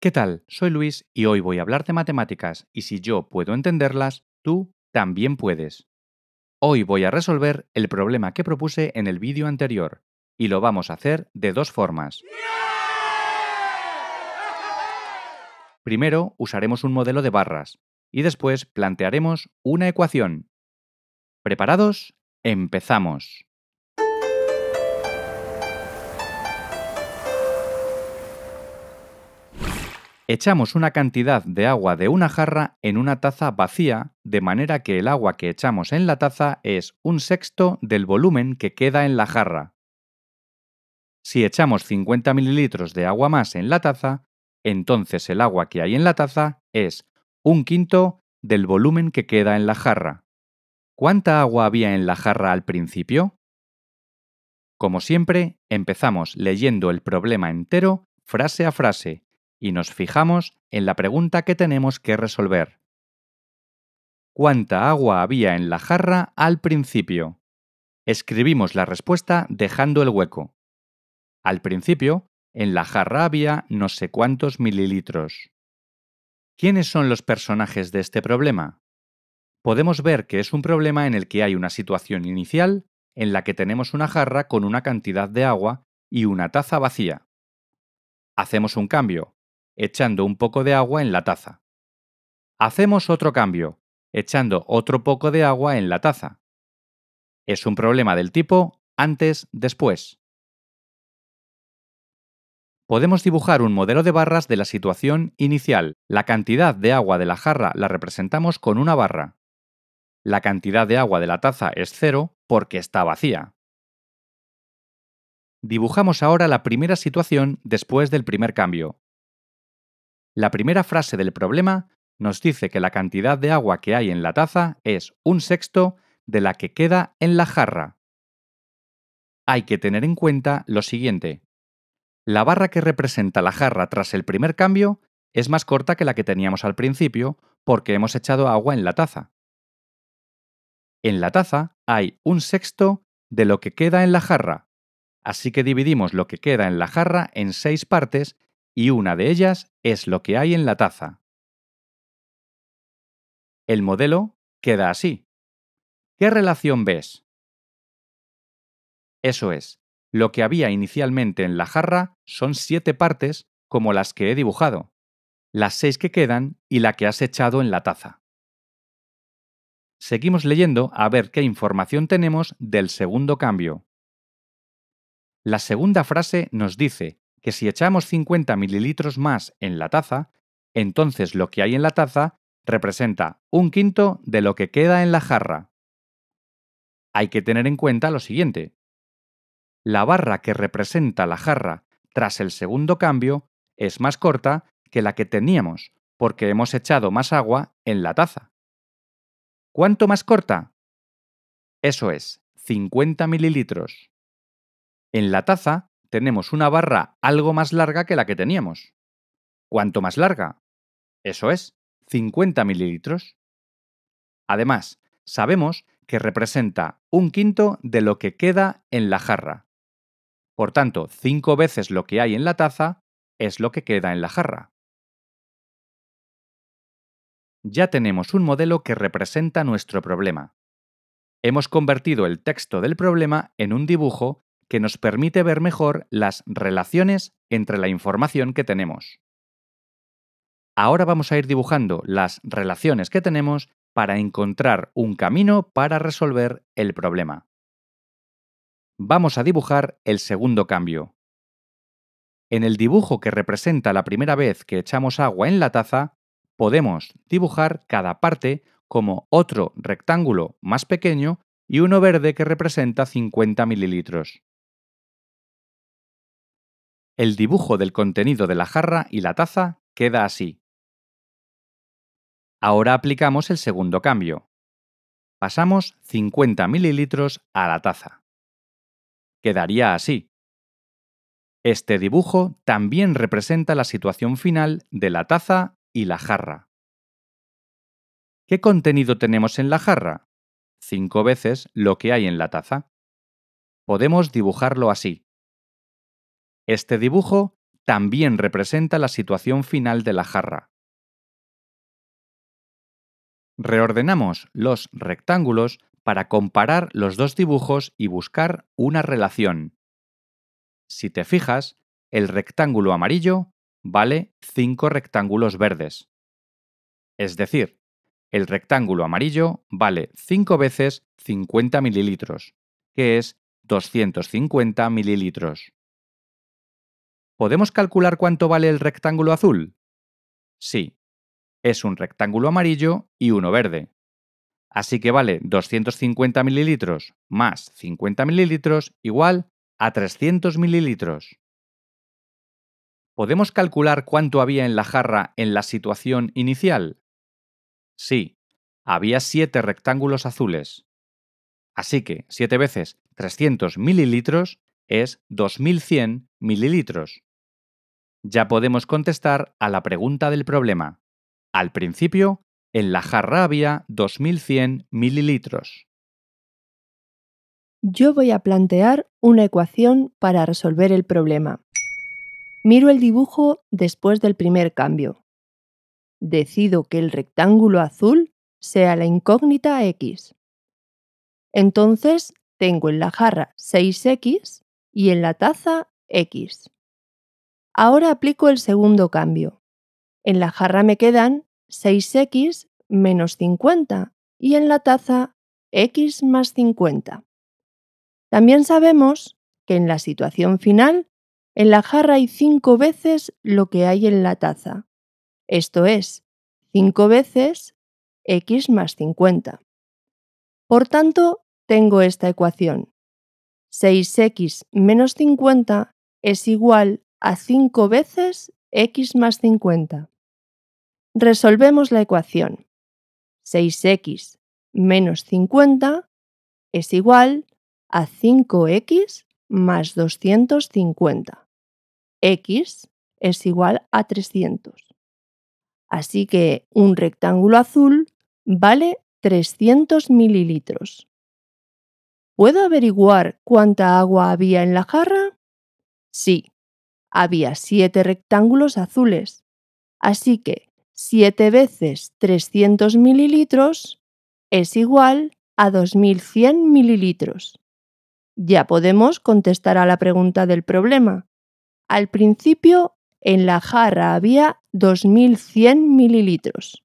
¿Qué tal? Soy Luis y hoy voy a hablar de matemáticas y si yo puedo entenderlas, tú también puedes. Hoy voy a resolver el problema que propuse en el vídeo anterior y lo vamos a hacer de dos formas. Primero usaremos un modelo de barras y después plantearemos una ecuación. ¿Preparados? Empezamos. Echamos una cantidad de agua de una jarra en una taza vacía, de manera que el agua que echamos en la taza es un sexto del volumen que queda en la jarra. Si echamos 50 mililitros de agua más en la taza, entonces el agua que hay en la taza es un quinto del volumen que queda en la jarra. ¿Cuánta agua había en la jarra al principio? Como siempre, empezamos leyendo el problema entero, frase a frase, y nos fijamos en la pregunta que tenemos que resolver. ¿Cuánta agua había en la jarra al principio? Escribimos la respuesta dejando el hueco. Al principio, en la jarra había no sé cuántos mililitros. ¿Quiénes son los personajes de este problema? Podemos ver que es un problema en el que hay una situación inicial en la que tenemos una jarra con una cantidad de agua y una taza vacía. Hacemos un cambio, echando un poco de agua en la taza. Hacemos otro cambio, echando otro poco de agua en la taza. Es un problema del tipo antes-después. Podemos dibujar un modelo de barras de la situación inicial. La cantidad de agua de la jarra la representamos con una barra. La cantidad de agua de la taza es cero porque está vacía. Dibujamos ahora la primera situación después del primer cambio. La primera frase del problema nos dice que la cantidad de agua que hay en la taza es un sexto de la que queda en la jarra. Hay que tener en cuenta lo siguiente. La barra que representa la jarra tras el primer cambio es más corta que la que teníamos al principio porque hemos echado agua en la taza. En la taza hay un sexto de lo que queda en la jarra, así que dividimos lo que queda en la jarra en seis partes y una de ellas es lo que hay en la taza. El modelo queda así. ¿Qué relación ves? Eso es, lo que había inicialmente en la jarra son siete partes como las que he dibujado, las seis que quedan y la que has echado en la taza. Seguimos leyendo a ver qué información tenemos del segundo cambio. La segunda frase nos dice que si echamos 50 mililitros más en la taza, entonces lo que hay en la taza representa un quinto de lo que queda en la jarra. Hay que tener en cuenta lo siguiente. La barra que representa la jarra tras el segundo cambio es más corta que la que teníamos, porque hemos echado más agua en la taza. ¿Cuánto más corta? Eso es, 50 mililitros. En la taza tenemos una barra algo más larga que la que teníamos. ¿Cuánto más larga? Eso es, 50 mililitros. Además, sabemos que representa un quinto de lo que queda en la jarra. Por tanto, cinco veces lo que hay en la taza es lo que queda en la jarra. Ya tenemos un modelo que representa nuestro problema. Hemos convertido el texto del problema en un dibujo que nos permite ver mejor las relaciones entre la información que tenemos. Ahora vamos a ir dibujando las relaciones que tenemos para encontrar un camino para resolver el problema. Vamos a dibujar el segundo cambio. En el dibujo que representa la primera vez que echamos agua en la taza, podemos dibujar cada parte como otro rectángulo más pequeño y uno verde que representa 50 mililitros. El dibujo del contenido de la jarra y la taza queda así. Ahora aplicamos el segundo cambio. Pasamos 50 mililitros a la taza. Quedaría así. Este dibujo también representa la situación final de la taza y la jarra. ¿Qué contenido tenemos en la jarra? Cinco veces lo que hay en la taza. Podemos dibujarlo así. Este dibujo también representa la situación final de la jarra. Reordenamos los rectángulos para comparar los dos dibujos y buscar una relación. Si te fijas, el rectángulo amarillo vale 5 rectángulos verdes. Es decir, el rectángulo amarillo vale 5 veces 50 mililitros, que es 250 mililitros. ¿Podemos calcular cuánto vale el rectángulo azul? Sí. Es un rectángulo amarillo y uno verde. Así que vale 250 mililitros más 50 mililitros igual a 300 mililitros. ¿Podemos calcular cuánto había en la jarra en la situación inicial? Sí, había 7 rectángulos azules. Así que 7 veces 300 mililitros es 2100 mililitros ya podemos contestar a la pregunta del problema. Al principio, en la jarra había 2100 mililitros. Yo voy a plantear una ecuación para resolver el problema. Miro el dibujo después del primer cambio. Decido que el rectángulo azul sea la incógnita x. Entonces tengo en la jarra 6x y en la taza x. Ahora aplico el segundo cambio. En la jarra me quedan 6x menos 50 y en la taza x más 50. También sabemos que en la situación final, en la jarra hay 5 veces lo que hay en la taza. Esto es, 5 veces x más 50. Por tanto, tengo esta ecuación. 6x menos 50 es igual a a 5 veces x más 50. Resolvemos la ecuación. 6x menos 50 es igual a 5x más 250. x es igual a 300. Así que un rectángulo azul vale 300 mililitros. ¿Puedo averiguar cuánta agua había en la jarra? Sí, había siete rectángulos azules. Así que 7 veces 300 mililitros es igual a 2100 mililitros. Ya podemos contestar a la pregunta del problema. Al principio, en la jarra había 2100 mililitros.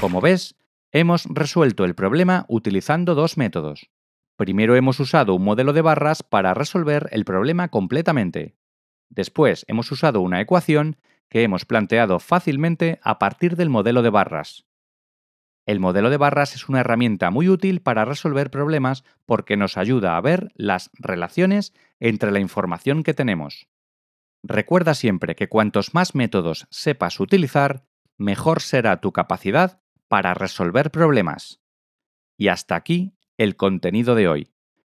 Como ves, hemos resuelto el problema utilizando dos métodos. Primero hemos usado un modelo de barras para resolver el problema completamente. Después hemos usado una ecuación que hemos planteado fácilmente a partir del modelo de barras. El modelo de barras es una herramienta muy útil para resolver problemas porque nos ayuda a ver las relaciones entre la información que tenemos. Recuerda siempre que cuantos más métodos sepas utilizar, mejor será tu capacidad para resolver problemas. Y hasta aquí el contenido de hoy.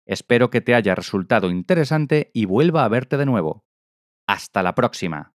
Espero que te haya resultado interesante y vuelva a verte de nuevo. Hasta la próxima.